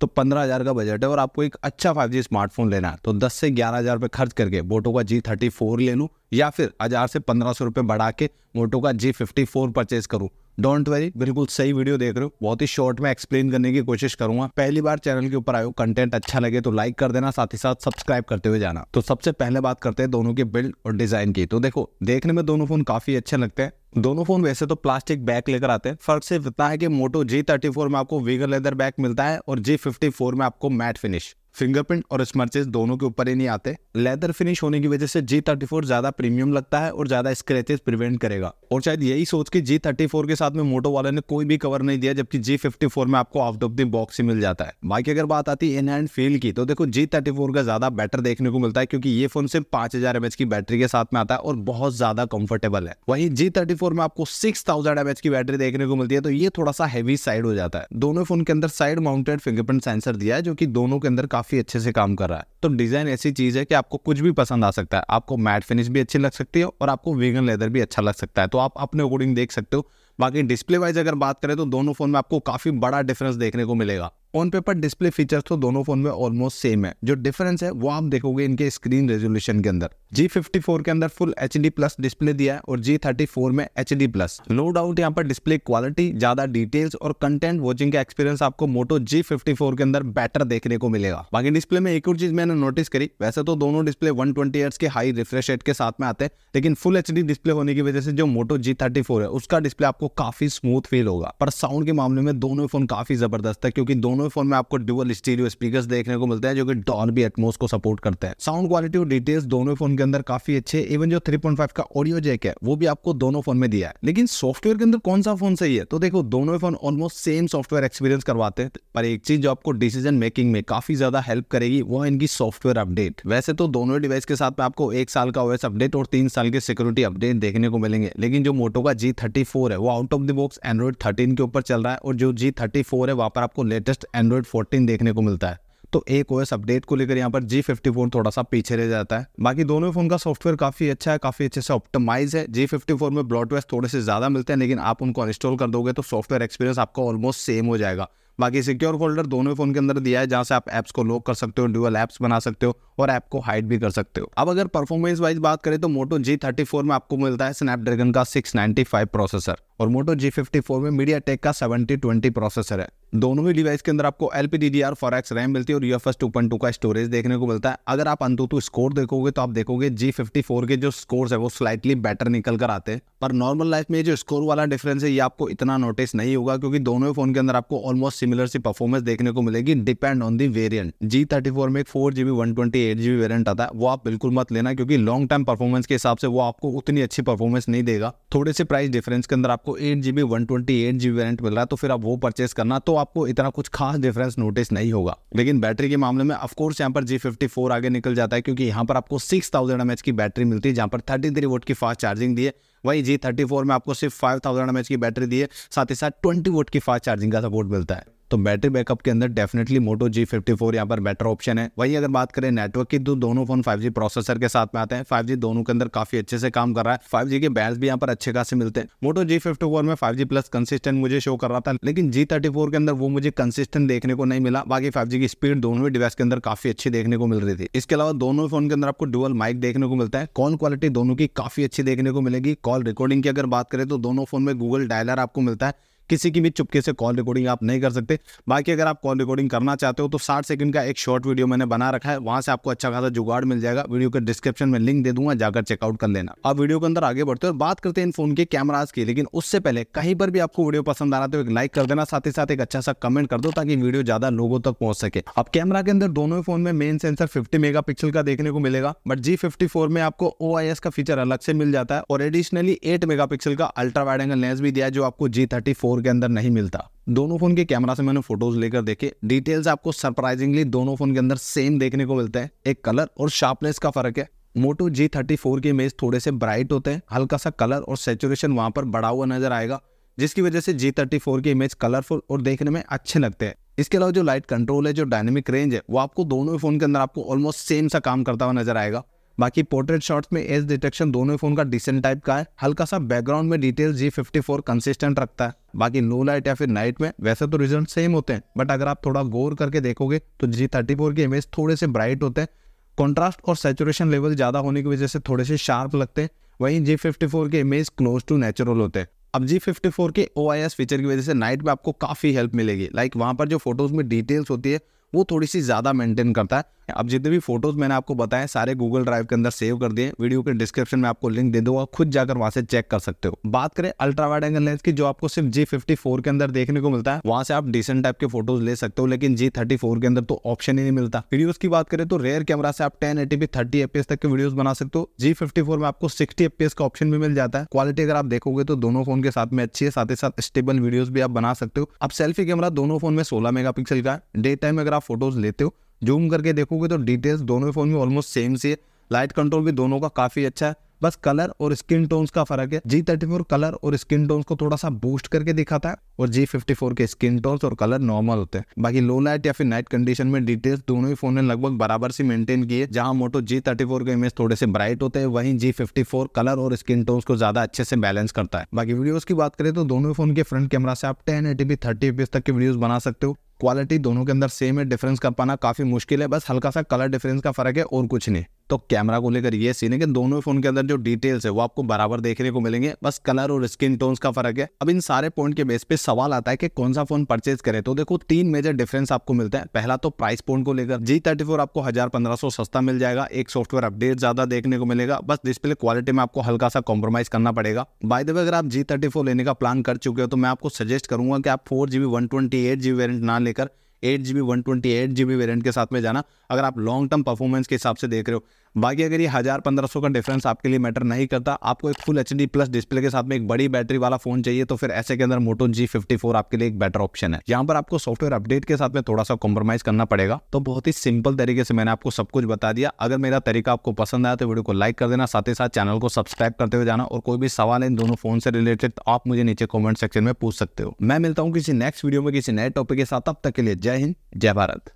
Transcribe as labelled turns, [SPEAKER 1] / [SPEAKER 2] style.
[SPEAKER 1] तो पंद्रह हज़ार का बजट है और आपको एक अच्छा फाइव जी स्मार्टफोन लेना है तो दस से ग्यारह हज़ार रुपये खर्च करके मोटो का जी थर्टी फोर ले लूँ या फिर हज़ार से पंद्रह सौ रुपये बढ़ा के मोटो का जी फिफ्टी फोर परचेज़ करूँ डोंट वरी बिल्कुल सही वीडियो देख रहे हो बहुत ही शॉर्ट में एक्सप्लेन करने की कोशिश करूंगा पहली बार चैनल के ऊपर आयो कंटेंट अच्छा लगे तो लाइक कर देना साथ ही साथ सब्सक्राइब करते हुए जाना तो सबसे पहले बात करते हैं दोनों के बिल्ड और डिजाइन की तो देखो देखने में दोनों फोन काफी अच्छे लगते हैं दोनों फोन वैसे तो प्लास्टिक बैग लेकर आते हैं फर्क सिर्फ इतना है कि मोटो जी थर्टी फोर में आपको वीगर लेदर बैग मिलता है और जी फिफ्टी फोर में आपको मैट फिनिश फिंगरप्रिंट और स्मर्चेस दोनों के ऊपर ही नहीं आते लेदर फिनिश होने की वजह से जी थर्टी फोर ज्यादा प्रीमियम लगता है और ज्यादा स्क्रेचेस प्रिवेंट करेगा और शायद यही सोच के जी थर्टी फोर के साथ में मोटो वाले ने कोई भी कवर नहीं दिया जबकि जी फिफ्टी फोर में आपको आउट ऑफ द बॉक्स ही मिल जाता है बाकी अगर बात आती है इन हैंड फील की तो देखो जी थर्टी फोर का ज्यादा बेटर देखने को मिलता है क्योंकि ये फोन सिर्फ पांच हजार एमएच की बैटरी के साथ में आता है और बहुत ज्यादा कंफर्टेबल है वही जी थर्टी फोर में आपको सिक्स थाउजेंड एमएच की बैटरी देखने को मिलती है तो ये थोड़ा सा हैवी साइड हो जाता है दोनों फोन के अंदर साइड माउंटेड फिंगरप्रिंट सेंसर दिया है जो कि दोनों के अंदर काफ़ी अच्छे से काम कर रहा है तो डिज़ाइन ऐसी चीज़ है कि आपको कुछ भी पसंद आ सकता है आपको मैट फिनिश भी अच्छी लग सकती है और आपको वेगन लेदर भी अच्छा लग सकता है तो आप अपने अकॉर्डिंग देख सकते हो बाकी डिस्प्ले वाइज अगर बात करें तो दोनों फ़ोन में आपको काफ़ी बड़ा डिफरेंस देखने को मिलेगा ऑन पेपर डिस्प्ले फीचर्स तो दोनों फोन में ऑलमोस्ट सेम है जो डिफरेंस है वो आप देखोगे इनके स्क्रीन रेजोल्यूशन के अंदर जी फिफ्टी फोर के अंदर full H D plus display दिया है और जी थर्टी फोर में H D plus no doubt यहाँ पर डिस्प्ले क्वालिटी ज्यादा डिटेल्स और कंटेंट वॉचिंग का एक्सपीरियंस आपको मोटो जी फिफ्टी फोर के अंदर बेटर देखने को मिलेगा बाकी डिस्प्ले में एक और चीज मैंने नोटिस करी वैसे तो दोनों डिस्प्ले वन ट्वेंटी के हाई रिफ्रेश रेट के साथ में आते हैं लेकिन फुल एच डिस्प्ले होने की वजह से जो मोटो जी थर्टी फोर है उसका डिस्प्ले आपको काफी स्मूथ फील होगा पर साउंड के मामले में दोनों फोन काफी जबरदस्त है क्योंकि दोनों दोनों फोन में आपको डुअल स्टीरियो स्पीकर्स देखने को मिलते हैं जो कि डॉल्बी एटमोस को सपोर्ट करते हैं साउंड क्वालिटी और डिटेल्स दोनों फोन के अंदर काफी अच्छे इवन जो 3.5 का ऑडियो जैक है वो भी आपको दोनों फोन में दिया है लेकिन सॉफ्टवेयर के अंदर कौन सा फोन सही है तो देखो दोनों phone almost same software experience करवाते हैं पर एक चीज जो आपको डिसीजन मेकिंग में काफी ज्यादा हेल्प करेगी वो है इनकी सॉफ्टवेयर अपडेट वैसे तो दोनों डिवाइस के साथ में आपको एक साल का ओएस अपडेट और तीन साल के सिक्योरिटी अपडेट देखने को मिलेंगे लेकिन जो मोटो का जी है वो out of the box Android thirteen के ऊपर चल रहा है और जो जी थर्टी फोर है वहां पर आपको लेटेस्ट एंड्रॉइड 14 देखने को मिलता है तो एक ओएस अपडेट को लेकर यहाँ पर जी फिफ्टी फोर थोड़ा सा पीछे रह जाता है बाकी दोनों फोन का सॉफ्टवेयर काफी अच्छा है काफी अच्छे से ऑप्टिमाइज है जी फिफ्टी फोर में ब्लॉटवेयर थोड़े से ज्यादा मिलते हैं लेकिन आप उनको इंस्टॉल कर दोगे तो सॉफ्टवेयर एक्सपीरियंस आपका ऑलमोस्ट सेम हो जाएगा बाकी सिक्योर फोल्डर दोनों फोन के अंदर दिया है जहां से आप एप्स को लॉक कर सकते हो ड्यूअल एप्स बना सकते हो और ऐप को हाइड भी कर सकते हो अब अगर परफॉर्मेंस वाइज बात करें तो मोटो जी थर्टी फोर में आपको मिलता है स्नैपड्रैगन का सिक्स नाइनटी फाइव प्रोसेसर और मोटो जी फिफ्टी फोर में मीडिया टेक का सेवेंटी ट्वेंटी प्रोसेसर है दोनों ही डिवाइस के अंदर आपको L P D D R four X RAM मिलती है और U F S two point two का स्टोरेज देखने को मिलता है अगर आप अंतु स्कोर देखोगे तो आप देखोगे जी फिफ्टी फोर के जो स्कोर है वो स्लाइटली बेटर निकल कर आते हैं पर नॉर्मल लाइफ में जो स्कोर वाला डिफरेंस है ये आपको इतना नोटिस नहीं होगा क्योंकि दोनों फोन के अंदर आपको ऑलमोस्ट सिमिलर सी परफॉर्मेंस देखने को मिलेगी depend on the variant G thirty four में एक four GB one twenty eight GB variant आता है वो आप बिल्कुल मत लेना क्योंकि लॉन्ग टर्म परफॉर्मेंस के हिसाब से वो आपको उतनी अच्छी परफॉर्मेंस नहीं देगा थोड़े से प्राइस डिफरेंस के अंदर आपको आपको eight G B one twenty eight G B variant मिल रहा है तो फिर आप वो परचेस करना तो आपको इतना कुछ खास डिफरेंस नोटिस नहीं होगा लेकिन बैटरी के मामले में ऑफकोर्स यहाँ पर जी फिफ्टी फोर आगे निकल जाता है क्योंकि यहाँ पर आपको सिक्स थाउजेंड एम एच की बैटरी मिलती है जहाँ पर थर्टी थ्री वोट की फास्ट चार्जिंग दी है वही जी थर्टी फोर में आपको सिर्फ फाइव थाउजेंड एम एच की बैटरी दी है साथ ही साथ ट्वेंटी वोट की फास्ट चार्जिंग का सपोर्ट मिलता है तो बैटरी बैकअप के अंदर definitely Moto G fifty four यहाँ पर बेटर ऑप्शन है वही अगर बात करें नेटवर्क की तो दोनों फोन 5G प्रोसेसर के साथ में आते हैं 5G दोनों के अंदर काफी अच्छे से काम कर रहा है 5G के बैल्स भी यहाँ पर अच्छे खासे मिलते हैं मोटो जी फिफ्टी फोर में फाइव जी प्लस कंसिस्टेंट मुझे शो कर रहा था लेकिन जी थर्टी फोर के अंदर वो मुझे कंसिस्टेंट देखने को नहीं मिला बाकी फाइव जी की स्पीड दोनों ही डिवाइस के अंदर काफी अच्छी देखने को मिल रही थी इसके अलावा दोनों फोन के अंदर आपको डुअल माइक देखने को मिलता है कॉल क्वालिटी दोनों की काफी अच्छी देखने को मिलेगी कॉल रिकॉर्डिंग की अगर बात करें तो दोनों फोन में गूगल डायलर आपको मिलता है किसी की भी चुपके से कॉल रिकॉर्डिंग आप नहीं कर सकते बाकी अगर आप कॉल रिकॉर्डिंग करना चाहते हो तो साठ सेकंड का एक शॉर्ट वीडियो मैंने बना रखा है वहां से आपको अच्छा खासा जुगाड़ मिल जाएगा वीडियो के डिस्क्रिप्शन में लिंक दे दूंगा जाकर चेकआउट कर लेना आप वीडियो के अंदर आगे बढ़ते हो और बात करते हैं इन फोन के कैमराज की लेकिन उससे पहले कहीं पर भी आपको वीडियो पसंद आ रहा तो एक लाइक कर देना साथ ही साथ एक अच्छा सा कमेंट कर दो ताकि वीडियो ज्यादा लोगों तक पहुंच सके अब कैमरा के अंदर दोनों फोन में मेन सेंसर फिफ्टी मेगा का देखने को मिलेगा बट जी में आपको ओ का फीचर अलग से मिल जाता है और एडिशनली एट मेगा का अल्ट्रा वाइड एंगल लेंस भी दिया जो आपको जी थर्टी फोर फोर के अंदर नहीं मिलता दोनों फोन के कैमरा से मैंने फोटोज लेकर देखे डिटेल्स आपको सरप्राइजिंगली दोनों फोन के अंदर सेम देखने को मिलते हैं एक कलर और शार्पनेस का फर्क है मोटो जी थर्टी फोर के इमेज थोड़े से ब्राइट होते हैं हल्का सा कलर और सेचुरेशन वहां पर बढ़ा हुआ नजर आएगा जिसकी वजह से जी थर्टी फोर के इमेज कलरफुल और देखने में अच्छे लगते हैं इसके अलावा जो लाइट कंट्रोल है जो डायनेमिक रेंज है वो आपको दोनों फोन के अंदर आपको ऑलमोस्ट सेम सा काम करता हुआ नजर आएगा बाकी पोर्ट्रेट शॉट्स में एज डिटेक्शन दोनों फोन का डिसेंट टाइप का है हल्का सा बैकग्राउंड में detail G fifty four consistent रखता है बाकी लो लाइट या फिर नाइट में वैसे तो रिजल्ट सेम होते हैं बट अगर आप थोड़ा गौर करके देखोगे तो जी थर्टी फोर के इमेज थोड़े से ब्राइट होते हैं कॉन्ट्रास्ट और सेचुरेशन लेवल ज़्यादा होने की वजह से थोड़े से शार्प लगते हैं वहीं जी फिफ्टी फोर के इमेज क्लोज टू नेचुरल होते हैं अब जी फिफ्टी फोर के ओ आई एस फीचर की वजह से नाइट में आपको काफ़ी हेल्प मिलेगी लाइक वहाँ पर जो फोटोज़ में डिटेल्स होती है वो थोड़ी सी ज़्यादा मेंटेन करता है अब जितने भी फोटोज मैंने आपको बताए सारे गूगल ड्राइव के अंदर सेव कर दिए वीडियो के डिस्क्रिप्शन में आपको लिंक दे दूंगा खुद जाकर वहां से चेक कर सकते हो बात करें अल्ट्रा वाइड एंगल लेंस की जो आपको सिर्फ जी फिफ्टी फोर के अंदर देखने को मिलता है वहां से आप डिसेंट टाइप के फोटोज ले सकते हो लेकिन जी थर्टी फोर के अंदर तो ऑप्शन ही नहीं मिलता वीडियो की बात करें तो रेयर कैमरा से आप टेन पी थर्टी एपीएस तक के वीडियो बना सकते हो जी फिफ्टी फोर में आपको सिक्सटी एपीएस का ऑप्शन भी मिल जाता है क्वालिटी अगर आप देखोगे तो दोनों फोन के साथ में अच्छी है साथ ही साथ स्टेबल वीडियो भी आप बना सकते हो अब सेल्फी कैमरा दोनों फोन में सोलह मेगा का है डे टाइम अगर आप फोटोज लेते हो जूम करके देखोगे तो डिटेल्स दोनों फ़ोन में ऑलमोस्ट सेम सी है लाइट कंट्रोल भी दोनों का काफ़ी अच्छा है बस कलर और स्किन टोन्स का फर्क है जी थर्टी फोर कलर और स्किन टोन्स को थोड़ा सा बूस्ट करके दिखाता है और जी फिफ्टी फोर के स्किन टोन्स और कलर नॉर्मल होते हैं बाकी लो लाइट या फिर नाइट कंडीशन में डिटेल्स दोनों ही फोन ने लगभग बराबर से मेंटेन किए जहां मोटो जी थर्टी फोर के इमेज थोड़े से ब्राइट होते हैं वहीं जी फिफ्टी फोर कलर और स्किन टोन्स को ज्यादा अच्छे से बैलेंस करता है बाकी वीडियोज की बात करें तो दोनों फोन के फ्रंट कैमरा से आप टेन पी थर्टी एपीएस तक के वीडियोज बना सकते हो क्वालिटी दोनों के अंदर सेम है डिफरेंस कर पाना काफी मुश्किल है बस हल्का सा कलर डिफरेंस का फर्क है और कुछ नहीं तो कैमरा को लेकर ये सीन है कि दोनों फोन के अंदर जो डिटेल्स है वो आपको बराबर देखने को मिलेंगे बस कलर और स्किन टोन का फर्क है अब इन सारे पॉइंट के बेस पे सवाल आता है कि कौन सा फोन परचेज करें तो देखो तीन मेजर डिफरेंस आपको मिलता है पहला तो प्राइस पॉइंट को लेकर जी थर्टी फोर आपको हजार पंद्रह सौ सस्ता मिल जाएगा एक सॉफ्टवेयर अपडेट ज्यादा देखने को मिलेगा बस डिस्प्ले क्वालिटी में आपको हल्का सा कॉम्प्रोमाइज करना पड़ेगा बाय द वे अगर आप जी थर्टी फोर लेने का प्लान कर चुके हो तो मैं आपको सजेस्ट करूंगा कि आप four GB one twenty eight GB variant ना लेकर eight GB one twenty eight GB variant के साथ में जाना अगर आप लॉन्ग टर्म परफॉर्मेंस के हिसाब से देख रहे हो बाकी अगर ये हज़ार पंद्रह सौ का डिफरेंस आपके लिए मैटर नहीं करता आपको एक फुल एच प्लस डिस्प्ले के साथ में एक बड़ी बैटरी वाला फोन चाहिए तो फिर ऐसे के अंदर मोटो जी आपके लिए एक बेटर ऑप्शन है यहाँ पर आपको सॉफ्टवेयर अपडेट के साथ में थोड़ा सा कॉम्प्रोमाइज करना पड़ेगा तो बहुत ही सिंपल तरीके से मैंने आपको सब कुछ बता दिया अगर मेरा तरीका आपको पसंद आया तो वीडियो को लाइक कर देना साथ ही साथ चैनल को सब्सक्राइब करते हुए जाना और कोई भी सवाल इन दोनों फोन से रिलेटेड तो आप मुझे नीचे कॉमेंट सेक्शन में पूछ सकते हो मैं मिलता हूँ किसी नेक्स्ट वीडियो में किसी नए टॉपिक के साथ अब तक के लिए जय हिंद जय भारत